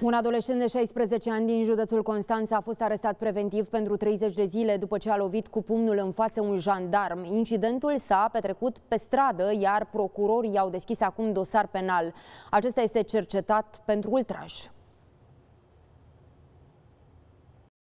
Un adolescent de 16 ani din județul Constanța a fost arestat preventiv pentru 30 de zile după ce a lovit cu pumnul în față un jandarm. Incidentul s-a petrecut pe stradă, iar procurorii au deschis acum dosar penal. Acesta este cercetat pentru ultraj.